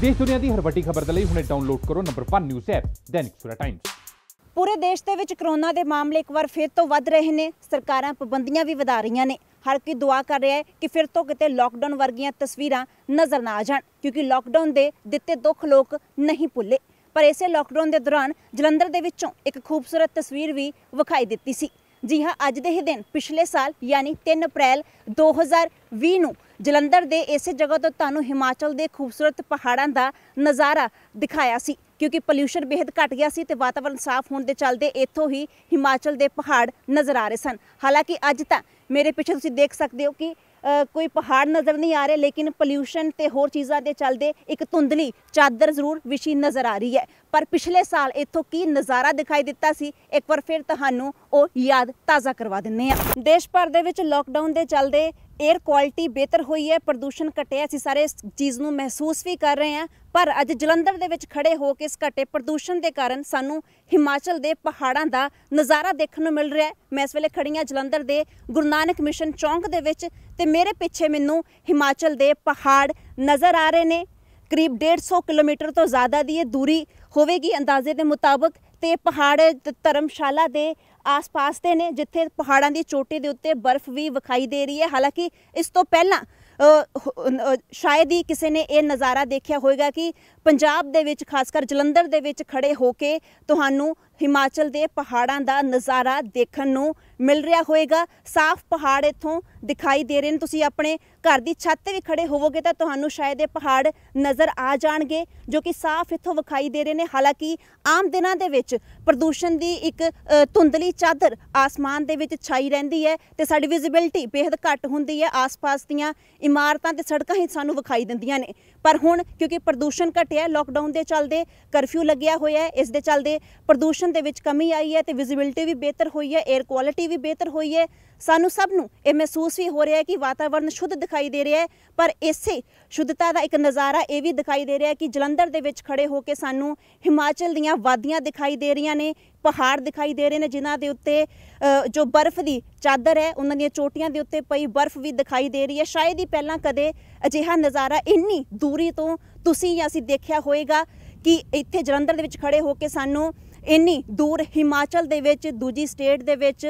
ਦੇਸ਼ ਦੁਨੀਆ ਦੀ ਹਰ ਵੱਡੀ ਖਬਰ ਦੇ ਲਈ ਹੁਣੇ ਡਾਊਨਲੋਡ ਕਰੋ ਨੰਬਰ 1 ਨਿਊਜ਼ ਐਪ ਦੈਨਿਕ ਸੁਰਾ ਟਾਈਮਸ ਪੂਰੇ ਦੇਸ਼ ਦੇ ਵਿੱਚ ਕਰੋਨਾ ਦੇ ਮਾਮਲੇ ਇੱਕ ਵਾਰ ਫਿਰ ਤੋਂ ਵੱਧ ਰਹੇ ਨੇ ਸਰਕਾਰਾਂ ਪਾਬੰਦੀਆਂ ਵੀ ਵਧਾ ਰਹੀਆਂ ਨੇ ਹਰ ਕੀ ਦੁਆ ਕਰ ਰਿਹਾ ਹੈ ਕਿ ਫਿਰ ਤੋਂ ਕਿਤੇ ਲਾਕਡਾਊਨ ਵਰਗੀਆਂ ਤਸਵੀਰਾਂ ਨਜ਼ਰ ਨਾ ਆ ਜਾਣ ਕਿਉਂਕਿ ਲਾਕਡਾਊਨ ਦੇ ਦਿੱਤੇ ਦੁੱਖ ਲੋਕ ਨਹੀਂ ਭੁੱਲੇ ਪਰ ਇਸੇ ਲਾਕਡਾਊਨ ਦੇ ਦੌਰਾਨ ਜਲੰਧਰ ਦੇ ਵਿੱਚੋਂ ਇੱਕ ਖੂਬਸੂਰਤ ਤਸਵੀਰ ਵੀ ਵਿਖਾਈ ਦਿੱਤੀ ਸੀ ਜੀ ਹਾਂ ਅੱਜ ਦੇ ਹੀ ਦਿਨ ਪਿਛਲੇ ਸਾਲ ਯਾਨੀ 3 ਅਪ੍ਰੈਲ 2020 ਨੂੰ ਜਲੰਧਰ ਦੇ ਇਸੇ ਜਗ੍ਹਾ ਤੋਂ ਤੁਹਾਨੂੰ ਹਿਮਾਚਲ ਦੇ ਖੂਬਸੂਰਤ ਪਹਾੜਾਂ ਦਾ ਨਜ਼ਾਰਾ ਦਿਖਾਇਆ ਸੀ ਕਿਉਂਕਿ ਪੋਲੂਸ਼ਨ ਬੇहद ਘਟ ਗਿਆ ਸੀ ਤੇ ਵਾਤਾਵਰਣ ਸਾਫ਼ ਹੋਣ ਦੇ ਚੱਲਦੇ ਇੱਥੋਂ ਹੀ ਹਿਮਾਚਲ ਦੇ ਪਹਾੜ ਨਜ਼ਰ ਆ ਰਹੇ ਸਨ ਹਾਲਾਂਕਿ ਅੱਜ ਤਾਂ ਮੇਰੇ ਪਿੱਛੇ ਤੁਸੀਂ ਦੇਖ ਸਕਦੇ ਹੋ ਕਿ ਕੋਈ ਪਹਾੜ ਨਜ਼ਰ ਨਹੀਂ ਆ ਰਹੇ ਲੇਕਿਨ ਪੋਲੂਸ਼ਨ ਤੇ ਹੋਰ ਚੀਜ਼ਾਂ ਦੇ ਚੱਲਦੇ ਇੱਕ ਧੁੰਦਲੀ ਚਾਦਰ ਜ਼ਰੂਰ ਵਿਛੀ ਨਜ਼ਰ ਆ ਰਹੀ ਹੈ ਪਰ ਪਿਛਲੇ ਸਾਲ ਇੱਥੋਂ ਕੀ ਨਜ਼ਾਰਾ ਦਿਖਾਈ ਦਿੱਤਾ ਸੀ ਇੱਕ ਵਾਰ ਫਿਰ ਤੁਹਾਨੂੰ ਉਹ ਯਾਦ ਤਾਜ਼ਾ ਕਰਵਾ ਦਿੰਨੇ ਆ ਦੇਸ਼ ਭਰ ਦੇ ਵਿੱਚ ਲਾਕਡਾਊਨ ਦੇ ਚੱਲਦੇ 에ਅਰ ਕੁਆਲਿਟੀ ਬਿਹਤਰ ਹੋਈ ਹੈ ਪ੍ਰਦੂਸ਼ਣ ਘਟਿਆ ਸੀ ਸਾਰੇ ਇਸ ਚੀਜ਼ ਨੂੰ ਮਹਿਸੂਸ ਵੀ ਕਰ ਰਹੇ ਆ ਪਰ ਅੱਜ ਜਲੰਧਰ ਦੇ ਵਿੱਚ ਖੜੇ ਹੋ ਕੇ ਇਸ ਘਟੇ ਪ੍ਰਦੂਸ਼ਣ ਦੇ ਕਾਰਨ ਸਾਨੂੰ ਹਿਮਾਚਲ ਦੇ ਪਹਾੜਾਂ ਦਾ ਨਜ਼ਾਰਾ ਦੇਖਣ ਨੂੰ ਮਿਲ ਰਿਹਾ ਹੈ ਮੈਂ ਇਸ ਵੇਲੇ ਖੜੀ ਹਾਂ ਜਲੰਧਰ ਦੇ ਗੁਰੂ ਨਾਨਕ ਮਿਸ਼ਨ ਚੌਂਕ ਦੇ ਵਿੱਚ ਤੇ ਮੇਰੇ ਪਿੱਛੇ ਮੈਨੂੰ ਹਿਮਾਚਲ ਦੇ ਪਹਾੜ ਨਜ਼ਰ ਆ ਰਹੇ ਨੇ ਕਰੀਬ 150 ਕਿਲੋਮੀਟਰ ਤੋਂ ਜ਼ਿਆਦਾ ਦੀ ਇਹ ਦੂਰੀ ਹੋਵੇਗੀ ਅੰਦਾਜ਼ੇ ਦੇ ਮੁਤਾਬਕ ਤੇ ਪਹਾੜ ਧਰਮਸ਼ਾਲਾ ਦੇ ਆਸ-ਪਾਸ ਦੇ ਨੇ ਜਿੱਥੇ ਪਹਾੜਾਂ ਦੀ ਚੋਟੀ ਦੇ ਉੱਤੇ ਬਰਫ਼ ਵੀ ਵਿਖਾਈ ਦੇ ਰਹੀ ਹੈ ਹਾਲਾਂਕਿ ਇਸ ਤੋਂ ਪਹਿਲਾਂ ਸ਼ਾਇਦ ਹੀ ਕਿਸੇ ਨੇ ਇਹ ਨਜ਼ਾਰਾ ਦੇਖਿਆ ਹੋਵੇਗਾ ਕਿ ਪੰਜਾਬ ਦੇ ਵਿੱਚ ਖਾਸ ਕਰ ਜਲੰਧਰ ਦੇ ਵਿੱਚ ਖੜੇ ਹੋ ਕੇ ਤੁਹਾਨੂੰ ਹਿਮਾਚਲ ਦੇ ਪਹਾੜਾਂ ਦਾ ਨਜ਼ਾਰਾ ਦੇਖਣ ਨੂੰ ਮਿਲ ਰਿਹਾ ਹੋਵੇਗਾ ਸਾਫ਼ ਪਹਾੜ ਇੱਥੋਂ ਦਿਖਾਈ ਦੇ ਰਹੇ ਨੇ ਤੁਸੀਂ ਆਪਣੇ ਘਰ ਦੀ ਛੱਤ ਤੇ ਵੀ ਖੜੇ ਹੋਵੋਗੇ ਤਾਂ ਤੁਹਾਨੂੰ ਸ਼ਾਇਦ ਇਹ ਪਹਾੜ ਨਜ਼ਰ ਆ ਜਾਣਗੇ ਜੋ ਕਿ ਸਾਫ਼ ਇੱਥੋਂ ਵਿਖਾਈ ਦੇ ਰਹੇ ਨੇ ਹਾਲਾਂਕਿ ਆਮ ਦਿਨਾਂ ਦੇ ਵਿੱਚ ਪ੍ਰਦੂਸ਼ਣ ਦੀ ਇੱਕ ਧੁੰਦਲੀ ਚਾਦਰ ਆਸਮਾਨ ਦੇ ਵਿੱਚ ਛਾਈ ਰਹਿੰਦੀ ਹੈ ਤੇ ਸਾਡੀ ਵਿਜ਼ਿਬਿਲਟੀ ਬੇहद ਘੱਟ ਹੁੰਦੀ ਹੈ ਆਸ-ਪਾਸ ਦੀਆਂ ਇਮਾਰਤਾਂ ਤੇ ਸੜਕਾਂ ਹੀ ਸਾਨੂੰ ਵਿਖਾਈ ਦਿੰਦੀਆਂ ਨੇ ਪਰ ਹੁਣ ਕਿਉਂਕਿ ਪ੍ਰਦੂਸ਼ਣ ਘਟਿਆ ਲੋਕਡਾਊਨ ਦੇ ਚੱਲਦੇ ਕਰਫਿਊ ਲੱਗਿਆ ਹੋਇਆ ਹੈ ਇਸ ਦੇ ਚੱਲਦੇ ਪ੍ਰਦੂਸ਼ਣ ਪ੍ਰਦੂਸ਼ਣ ਦੇ ਵਿੱਚ ਕਮੀ ਆਈ ਹੈ ਤੇ ਵਿਜ਼ਿਬਿਲਟੀ ਵੀ ਬਿਹਤਰ ਹੋਈ ਹੈ 에ਅਰ ਕੁਆਲਿਟੀ ਵੀ ਬਿਹਤਰ ਹੋਈ ਹੈ ਸਾਨੂੰ ਸਭ ਨੂੰ ਇਹ ਮਹਿਸੂਸ ਵੀ ਹੋ ਰਿਹਾ ਹੈ ਕਿ ਵਾਤਾਵਰਣ ਸ਼ੁੱਧ ਦਿਖਾਈ ਦੇ ਰਿਹਾ ਹੈ ਪਰ ਇਸੇ ਸ਼ੁੱਧਤਾ ਦਾ ਇੱਕ ਨਜ਼ਾਰਾ ਇਹ ਵੀ ਦਿਖਾਈ ਦੇ ਰਿਹਾ ਹੈ ਕਿ ਜਲੰਧਰ ਦੇ ਵਿੱਚ ਖੜੇ ਹੋ ਕੇ ਸਾਨੂੰ ਹਿਮਾਚਲ ਦੀਆਂ ਵਾਦੀਆਂ ਦਿਖਾਈ ਦੇ ਰਹੀਆਂ ਨੇ ਪਹਾੜ ਦਿਖਾਈ ਦੇ ਰਹੇ ਨੇ ਜਿਨ੍ਹਾਂ ਦੇ ਉੱਤੇ ਜੋ ਬਰਫ਼ ਦੀ ਚਾਦਰ ਹੈ ਉਹਨਾਂ ਦੀਆਂ ਚੋਟੀਆਂ ਦੇ ਉੱਤੇ ਪਈ ਬਰਫ਼ ਵੀ ਦਿਖਾਈ ਦੇ ਰਹੀ ਹੈ ਸ਼ਾਇਦ ਹੀ ਪਹਿਲਾਂ ਕਦੇ ਅਜਿਹਾ ਨਜ਼ਾਰਾ ਇੰਨੀ ਦੂਰੀ ਤੋਂ ਤੁਸੀਂ ਜਾਂ ਅਸੀਂ ਦੇਖਿਆ ਹੋਵੇਗਾ ਕਿ ਇੱਥੇ ਜਲੰਧਰ ਦੇ ਵਿੱਚ ਖੜੇ ਹੋ ਕੇ ਸਾਨੂੰ ਇੰਨੀ ਦੂਰ ਹਿਮਾਚਲ ਦੇ ਵਿੱਚ ਦੂਜੀ ਸਟੇਟ ਦੇ ਵਿੱਚ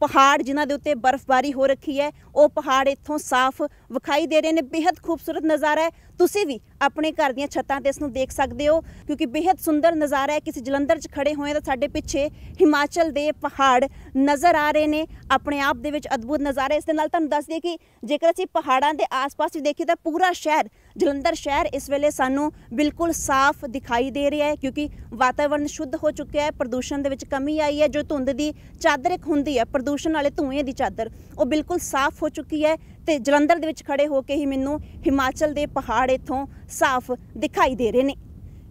ਪਹਾੜ ਜਿਨ੍ਹਾਂ ਦੇ ਉੱਤੇ ਬਰਫ਼ਬਾਰੀ ਹੋ ਰੱਖੀ ਹੈ ਉਹ ਪਹਾੜ ਇੱਥੋਂ ਸਾਫ਼ ਵਿਖਾਈ ਦੇ ਰਹੇ ਨੇ ਬੇहद ਖੂਬਸੂਰਤ ਨਜ਼ਾਰਾ ਹੈ ਤੁਸੀਂ ਵੀ ਆਪਣੇ ਘਰ ਦੀਆਂ ਛੱਤਾਂ ਤੇ ਇਸ ਨੂੰ ਦੇਖ ਸਕਦੇ ਹੋ ਕਿਉਂਕਿ ਬਿਹਤ ਸੁੰਦਰ ਨਜ਼ਾਰਾ ਹੈ ਕਿਸੇ ਜਲੰਧਰ 'ਚ ਖੜੇ ਹੋਏ ਤਾਂ ਸਾਡੇ ਪਿੱਛੇ ਹਿਮਾਚਲ ਦੇ ਪਹਾੜ ਨਜ਼ਰ ਆ ਰਹੇ ਨੇ ਆਪਣੇ ਆਪ ਦੇ ਵਿੱਚ ਅਦਭੁਤ ਨਜ਼ਾਰਾ ਇਸ ਦੇ ਨਾਲ ਤੁਹਾਨੂੰ ਦੱਸ ਦਈਏ ਕਿ ਜੇਕਰ ਅਸੀਂ ਪਹਾੜਾਂ ਦੇ ਆਸ-ਪਾਸ ਵੀ ਦੇਖੀਏ ਤਾਂ ਪੂਰਾ ਸ਼ਹਿਰ ਜਲੰਧਰ ਸ਼ਹਿਰ ਇਸ ਵੇਲੇ ਸਾਨੂੰ ਬਿਲਕੁਲ ਸਾਫ਼ ਦਿਖਾਈ ਦੇ ਰਿਹਾ ਹੈ ਕਿਉਂਕਿ ਵਾਤਾਵਰਣ ਸ਼ੁੱਧ ਹੋ ਚੁੱਕਿਆ ਹੈ ਪ੍ਰਦੂਸ਼ਣ ਦੇ ਵਿੱਚ ਕਮੀ ਆਈ ਹੈ ਜੋ ਧੁੰਦ ਦੀ ਚਾਦਰ ਇੱਕ ਹੁੰਦੀ ਹੈ ਪ੍ਰਦੂਸ਼ਣ ਵਾਲੇ ਧੂਏ ਦੀ ਚਾਦਰ ਉਹ ਬਿਲਕੁਲ ਸਾਫ਼ ਹੋ ਚੁੱਕੀ ਹੈ ਤੇ ਜਲੰਧਰ ਦੇ ਵਿੱਚ ਖੜੇ ਹੋ ਕੇ ਹੀ ਮੈਨੂੰ ਹਿਮਾਚਲ ਦੇ ਪਹਾੜ ਇੱਥੋਂ ਸਾਫ਼ ਦਿਖਾਈ ਦੇ ਰਹੇ ਨੇ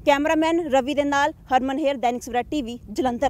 ਕੈਮਰਾਮੈਨ ਰਵੀ ਦੇ ਨਾਲ ਹਰਮਨ ਹੇਰ ਦੈਨਿਕ ਸਵਰਾ ਟੀਵੀ ਜਲੰਧਰ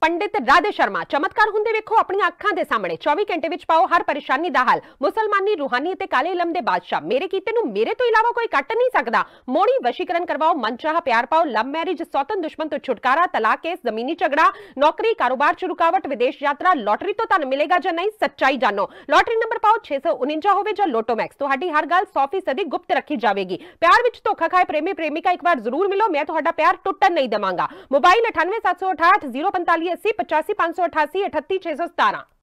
ਪੰਡਿਤ ਰਾਧੇ ਸ਼ਰਮਾ ਚਮਤਕਾਰ ਹੁੰਦੇ ਵੇਖੋ ਆਪਣੀਆਂ ਅੱਖਾਂ ਦੇ ਸਾਹਮਣੇ 24 ਘੰਟੇ ਵਿੱਚ ਪਾਓ ਹਰ ਪਰੇਸ਼ਾਨੀ ਦਾ ਹੱਲ ਮੁਸਲਮਾਨੀ ਰੂਹਾਨੀ ਅਤੇ ਕਾਲੇ ਇਲਮ ਦੇ ਬਾਦਸ਼ਾਹ ਮੇਰੇ ਕੀਤੇ ਨੂੰ ਮੇਰੇ ਤੋਂ ਇਲਾਵਾ ਕੋਈ ਕੱਟ ਨਹੀਂ ਸਕਦਾ ਮੋੜੀ ਵਸ਼ੀਕਰਨ ਕਰਵਾਓ ਮਨਚਾਹਾ ਪਿਆਰ ਪਾਓ ਲਵ ਮੈਰਿਜ ਸੌਤਨ ਦੁਸ਼ਮਣ ਤੋਂ ਛੁਟਕਾਰਾ ਤਲਾਕ ਕੇਸ ਜ਼ਮੀਨੀ ਝਗੜਾ ਨੌਕਰੀ ਕਾਰੋਬਾਰ ਚ ਰੁਕਾਵਟ ਵਿਦੇਸ਼ ਯਾਤਰਾ ਲੋਟਰੀ ਤੋਂ ਤੁਹਾਨੂੰ ਮਿਲੇਗਾ ਜਾਂ ਨਹੀਂ ਸੱਚਾਈ ਜਾਣੋ ਲੋਟਰੀ ਨੰਬਰ ਪਾਓ 649 ਹੋਵੇ ਜਾਂ ਲੋਟੋ ਮੈਕਸ ਤੁਹਾਡੀ ਹਰ ਗੱਲ 100% ਗੁਪਤ ਰੱਖੀ ਜਾਵੇਗੀ ਪਿਆਰ ਵਿੱਚ ਧੋਖਾ ਖਾਏ ਪ੍ਰੇਮੀ ਪ੍ਰੇਮਿਕਾ ਇੱਕ ਵਾਰ ਜ਼ਰੂਰ ਮਿਲੋ ਮੈਂ ਤੁਹਾਡਾ ਪਿਆਰ ਟੁੱਟਣ ਨਹੀਂ ਦਵਾਂਗਾ ਮੋਬਾਈਲ 98768 045 8380 85588 38617